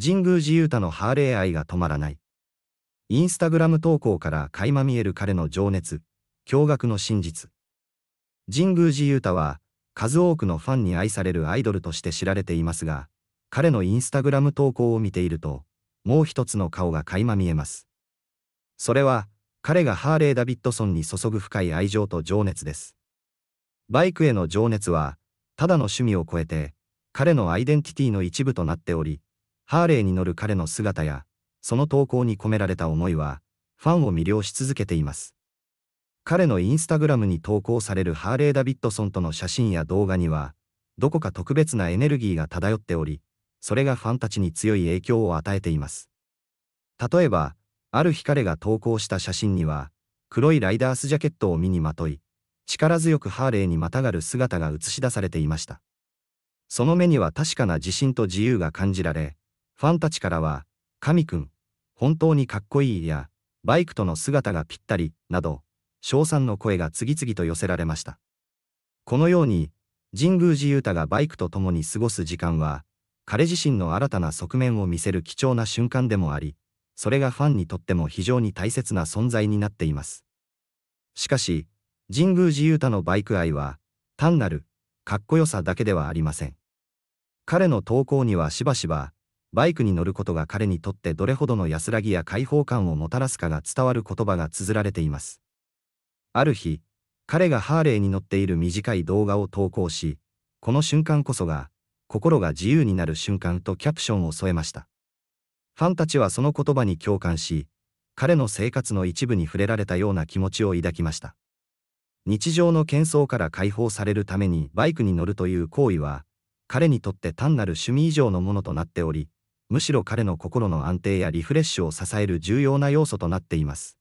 神宮寺勇太のハーレー愛が止まらない。インスタグラム投稿から垣間見える彼の情熱、驚愕の真実。神宮寺勇太は、数多くのファンに愛されるアイドルとして知られていますが、彼のインスタグラム投稿を見ていると、もう一つの顔が垣間見えます。それは、彼がハーレー・ダビッドソンに注ぐ深い愛情と情熱です。バイクへの情熱は、ただの趣味を超えて、彼のアイデンティティの一部となっており、ハーレーに乗る彼の姿や、その投稿に込められた思いは、ファンを魅了し続けています。彼のインスタグラムに投稿されるハーレー・ダビッドソンとの写真や動画には、どこか特別なエネルギーが漂っており、それがファンたちに強い影響を与えています。例えば、ある日彼が投稿した写真には、黒いライダースジャケットを身にまとい、力強くハーレーにまたがる姿が映し出されていました。その目には確かな自信と自由が感じられ、ファンたちからは、神くん、本当にかっこいいや、バイクとの姿がぴったり、など、称賛の声が次々と寄せられました。このように、神宮寺勇太がバイクと共に過ごす時間は、彼自身の新たな側面を見せる貴重な瞬間でもあり、それがファンにとっても非常に大切な存在になっています。しかし、神宮寺勇太のバイク愛は、単なる、かっこよさだけではありません。彼の投稿にはしばしば、バイクに乗ることが彼にとってどれほどの安らぎや解放感をもたらすかが伝わる言葉が綴られています。ある日、彼がハーレーに乗っている短い動画を投稿し、この瞬間こそが、心が自由になる瞬間とキャプションを添えました。ファンたちはその言葉に共感し、彼の生活の一部に触れられたような気持ちを抱きました。日常の喧騒から解放されるためにバイクに乗るという行為は、彼にとって単なる趣味以上のものとなっており、むしろ彼の心の安定やリフレッシュを支える重要な要素となっています。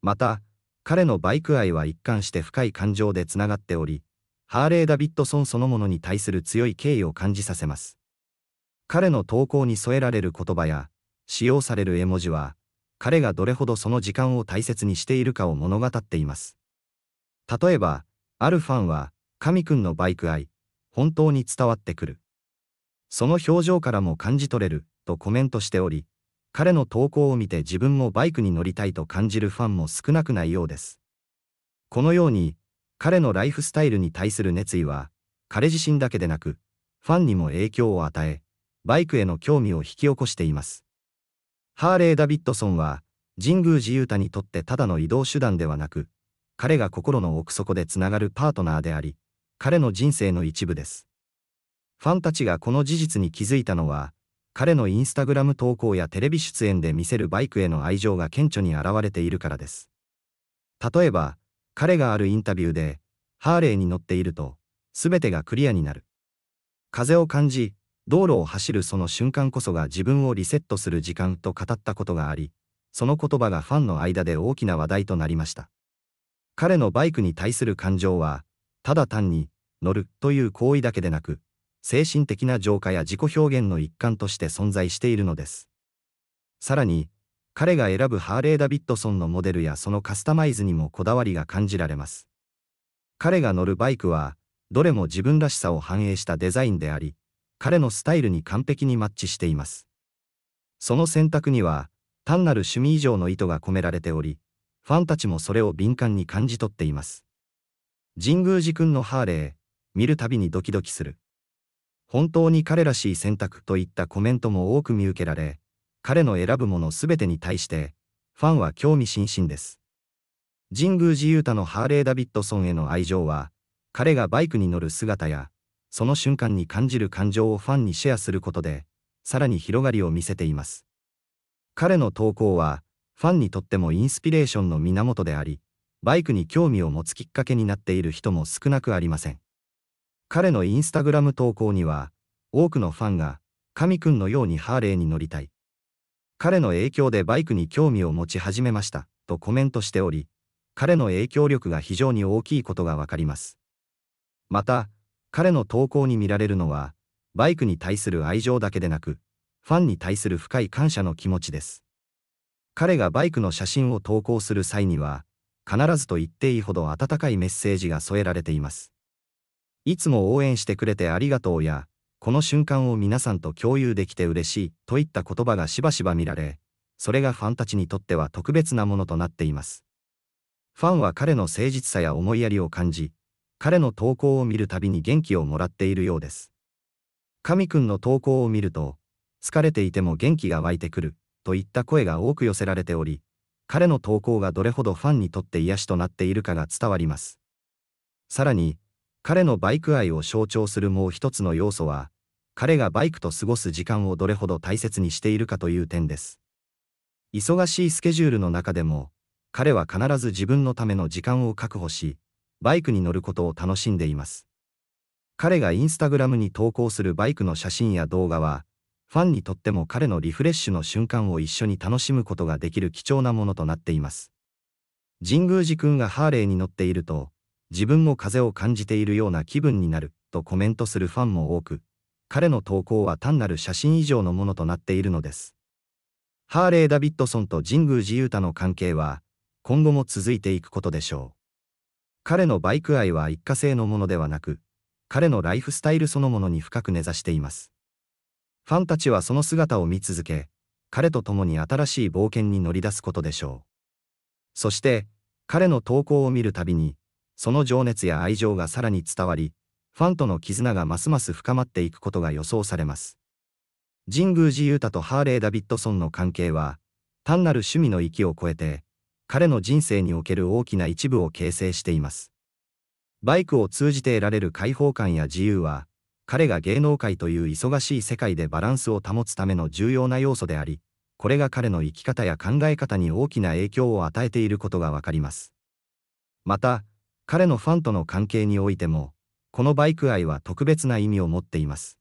また、彼のバイク愛は一貫して深い感情でつながっており、ハーレー・ダビッドソンそのものに対する強い敬意を感じさせます。彼の投稿に添えられる言葉や、使用される絵文字は、彼がどれほどその時間を大切にしているかを物語っています。例えば、あるファンは、神くんのバイク愛、本当に伝わってくる。その表情からも感じ取れる、とコメントしており、彼の投稿を見て自分もバイクに乗りたいと感じるファンも少なくないようです。このように、彼のライフスタイルに対する熱意は、彼自身だけでなく、ファンにも影響を与え、バイクへの興味を引き起こしています。ハーレー・ダビッドソンは、神宮寺勇太にとってただの移動手段ではなく、彼が心の奥底でつながるパートナーであり、彼の人生の一部です。ファンたちがこの事実に気づいたのは、彼のインスタグラム投稿やテレビ出演で見せるバイクへの愛情が顕著に表れているからです。例えば、彼があるインタビューで、ハーレーに乗っていると、すべてがクリアになる。風を感じ、道路を走るその瞬間こそが自分をリセットする時間と語ったことがあり、その言葉がファンの間で大きな話題となりました。彼のバイクに対する感情は、ただ単に、乗るという行為だけでなく、精神的な浄化や自己表現の一環として存在しているのです。さらに、彼が選ぶハーレー・ダビッドソンのモデルやそのカスタマイズにもこだわりが感じられます。彼が乗るバイクは、どれも自分らしさを反映したデザインであり、彼のスタイルに完璧にマッチしています。その選択には、単なる趣味以上の意図が込められており、ファンたちもそれを敏感に感じ取っています。神宮寺君のハーレー、見るたびにドキドキする。本当に彼らしい選択といったコメントも多く見受けられ、彼の選ぶもの全てに対して、ファンは興味津々です。神宮寺勇太のハーレー・ダビッドソンへの愛情は、彼がバイクに乗る姿や、その瞬間に感じる感情をファンにシェアすることで、さらに広がりを見せています。彼の投稿は、ファンにとってもインスピレーションの源であり、バイクに興味を持つきっかけになっている人も少なくありません。彼のインスタグラム投稿には、多くのファンが、神くんのようにハーレーに乗りたい。彼の影響でバイクに興味を持ち始めました、とコメントしており、彼の影響力が非常に大きいことがわかります。また、彼の投稿に見られるのは、バイクに対する愛情だけでなく、ファンに対する深い感謝の気持ちです。彼がバイクの写真を投稿する際には、必ずと言っていいほど温かいメッセージが添えられています。いつも応援してくれてありがとうや、この瞬間を皆さんと共有できて嬉しいといった言葉がしばしば見られ、それがファンたちにとっては特別なものとなっています。ファンは彼の誠実さや思いやりを感じ、彼の投稿を見るたびに元気をもらっているようです。神くんの投稿を見ると、疲れていても元気が湧いてくるといった声が多く寄せられており、彼の投稿がどれほどファンにとって癒しとなっているかが伝わります。さらに、彼のバイク愛を象徴するもう一つの要素は、彼がバイクと過ごす時間をどれほど大切にしているかという点です。忙しいスケジュールの中でも、彼は必ず自分のための時間を確保し、バイクに乗ることを楽しんでいます。彼がインスタグラムに投稿するバイクの写真や動画は、ファンにとっても彼のリフレッシュの瞬間を一緒に楽しむことができる貴重なものとなっています。神宮寺くんがハーレーに乗っていると、自分も風を感じているような気分になるとコメントするファンも多く、彼の投稿は単なる写真以上のものとなっているのです。ハーレー・ダビッドソンと神宮寺勇太の関係は、今後も続いていくことでしょう。彼のバイク愛は一過性のものではなく、彼のライフスタイルそのものに深く根ざしています。ファンたちはその姿を見続け、彼と共に新しい冒険に乗り出すことでしょう。そして、彼の投稿を見るたびに、その情熱や愛情がさらに伝わり、ファンとの絆がますます深まっていくことが予想されます。神宮寺勇太とハーレー・ダビッドソンの関係は、単なる趣味の域を超えて、彼の人生における大きな一部を形成しています。バイクを通じて得られる解放感や自由は、彼が芸能界という忙しい世界でバランスを保つための重要な要素であり、これが彼の生き方や考え方に大きな影響を与えていることがわかります。また、彼のファンとの関係においても、このバイク愛は特別な意味を持っています。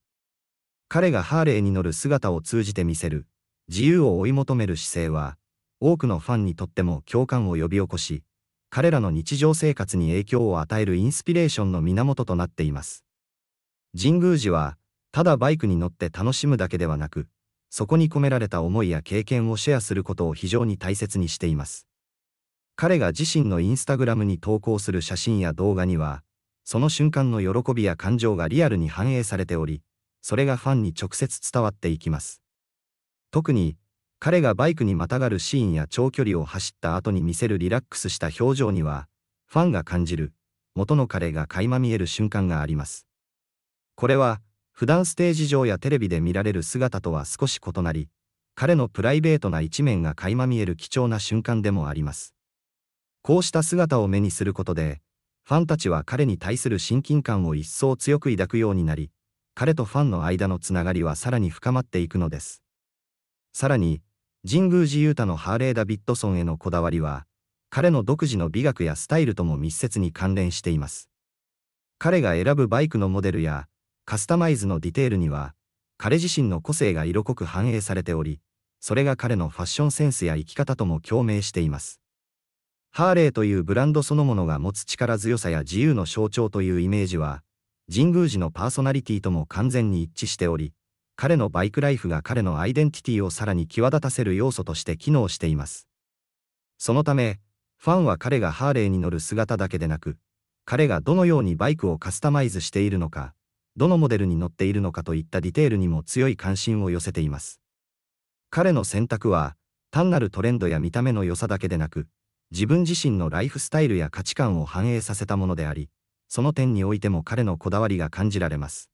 彼がハーレーに乗る姿を通じて見せる、自由を追い求める姿勢は、多くのファンにとっても共感を呼び起こし、彼らの日常生活に影響を与えるインスピレーションの源となっています。神宮寺は、ただバイクに乗って楽しむだけではなく、そこに込められた思いや経験をシェアすることを非常に大切にしています。彼が自身のインスタグラムに投稿する写真や動画には、その瞬間の喜びや感情がリアルに反映されており、それがファンに直接伝わっていきます。特に、彼がバイクにまたがるシーンや長距離を走った後に見せるリラックスした表情には、ファンが感じる、元の彼が垣間見える瞬間があります。これは、普段ステージ上やテレビで見られる姿とは少し異なり、彼のプライベートな一面が垣間見える貴重な瞬間でもあります。こうした姿を目にすることで、ファンたちは彼に対する親近感を一層強く抱くようになり、彼とファンの間のつながりはさらに深まっていくのです。さらに、神宮寺勇太のハーレー・ダビッドソンへのこだわりは、彼の独自の美学やスタイルとも密接に関連しています。彼が選ぶバイクのモデルやカスタマイズのディテールには、彼自身の個性が色濃く反映されており、それが彼のファッションセンスや生き方とも共鳴しています。ハーレーというブランドそのものが持つ力強さや自由の象徴というイメージは、神宮寺のパーソナリティとも完全に一致しており、彼のバイクライフが彼のアイデンティティをさらに際立たせる要素として機能しています。そのため、ファンは彼がハーレーに乗る姿だけでなく、彼がどのようにバイクをカスタマイズしているのか、どのモデルに乗っているのかといったディテールにも強い関心を寄せています。彼の選択は、単なるトレンドや見た目の良さだけでなく、自分自身のライフスタイルや価値観を反映させたものであり、その点においても彼のこだわりが感じられます。